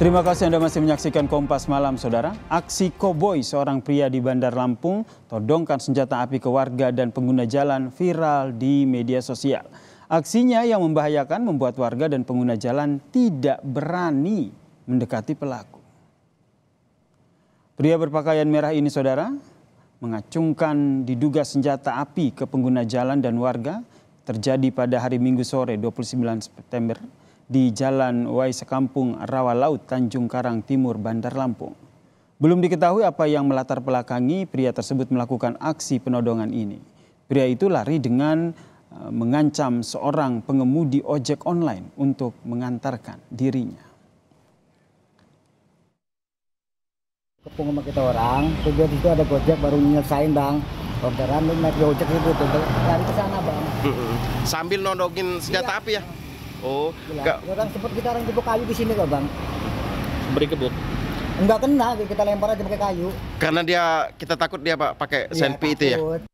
Terima kasih Anda masih menyaksikan Kompas Malam, Saudara. Aksi koboi seorang pria di Bandar Lampung todongkan senjata api ke warga dan pengguna jalan viral di media sosial. Aksinya yang membahayakan membuat warga dan pengguna jalan tidak berani mendekati pelaku. Pria berpakaian merah ini, Saudara, mengacungkan diduga senjata api ke pengguna jalan dan warga terjadi pada hari Minggu sore 29 September di Jalan Wai Sekampung Rawa Laut Tanjung Karang Timur Bandar Lampung. Belum diketahui apa yang melatar belakangi pria tersebut melakukan aksi penodongan ini. Pria itu lari dengan eh, mengancam seorang pengemudi ojek online untuk mengantarkan dirinya. Kepung sama kita orang, kemudian itu ada gojek baru nyelesain bang. Orderan lu naik gojek itu lari ke sana bang. Sambil nodokin senjata api ya? Iya. Oh, enggak. Iya. Orang sempat kita orang jebuk kayu di sini kok, Bang. Beri kebuk. Enggak kena, kita lempar aja pakai kayu. Karena dia kita takut dia Pak pakai iya, senpi itu ya.